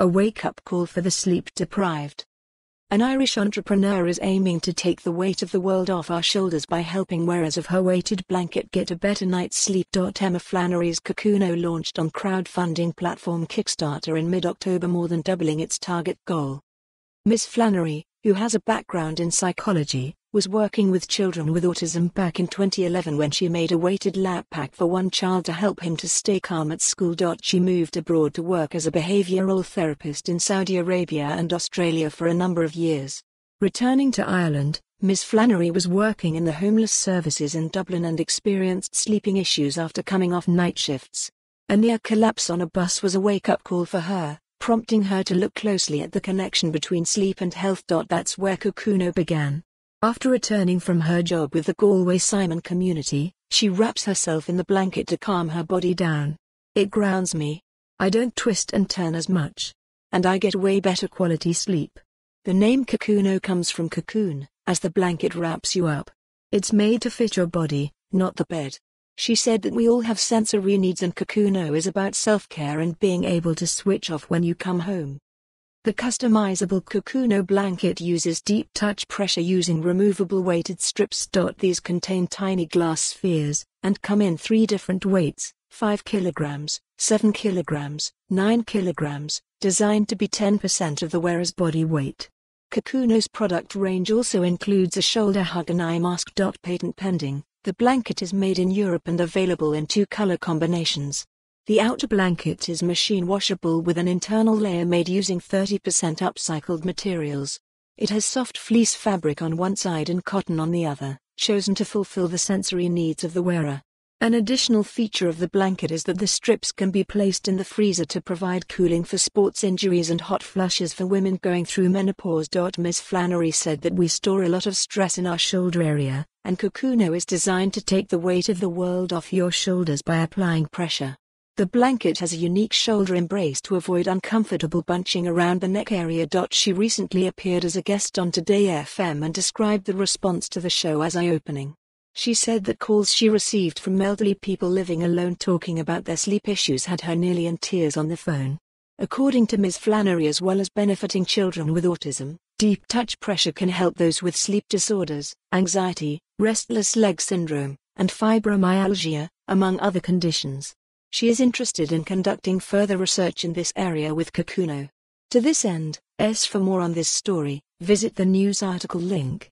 A wake-up call for the sleep-deprived. An Irish entrepreneur is aiming to take the weight of the world off our shoulders by helping wearers of her weighted blanket get a better night's sleep. Emma Flannery's Cocoono launched on crowdfunding platform Kickstarter in mid-October more than doubling its target goal. Miss Flannery, who has a background in psychology, was working with children with autism back in 2011 when she made a weighted lap pack for one child to help him to stay calm at school. She moved abroad to work as a behavioral therapist in Saudi Arabia and Australia for a number of years. Returning to Ireland, Ms. Flannery was working in the homeless services in Dublin and experienced sleeping issues after coming off night shifts. A near collapse on a bus was a wake up call for her, prompting her to look closely at the connection between sleep and health. That's where Kukuno began. After returning from her job with the Galway Simon community, she wraps herself in the blanket to calm her body down. It grounds me. I don't twist and turn as much. And I get way better quality sleep. The name Kakuno comes from cocoon, as the blanket wraps you up. It's made to fit your body, not the bed. She said that we all have sensory needs and Kakuno is about self-care and being able to switch off when you come home. The customizable Kukuno blanket uses deep touch pressure using removable weighted strips. These contain tiny glass spheres, and come in three different weights 5 kg, 7 kg, 9 kg, designed to be 10% of the wearer's body weight. Kakuno's product range also includes a shoulder hug and eye mask. Patent pending, the blanket is made in Europe and available in two color combinations the outer blanket is machine washable with an internal layer made using 30% upcycled materials. It has soft fleece fabric on one side and cotton on the other, chosen to fulfill the sensory needs of the wearer. An additional feature of the blanket is that the strips can be placed in the freezer to provide cooling for sports injuries and hot flushes for women going through menopause. Ms. Flannery said that we store a lot of stress in our shoulder area, and Cocoon is designed to take the weight of the world off your shoulders by applying pressure. The blanket has a unique shoulder embrace to avoid uncomfortable bunching around the neck area. She recently appeared as a guest on Today FM and described the response to the show as eye opening. She said that calls she received from elderly people living alone talking about their sleep issues had her nearly in tears on the phone. According to Ms. Flannery, as well as benefiting children with autism, deep touch pressure can help those with sleep disorders, anxiety, restless leg syndrome, and fibromyalgia, among other conditions. She is interested in conducting further research in this area with Kakuno. To this end, S for more on this story, visit the news article link.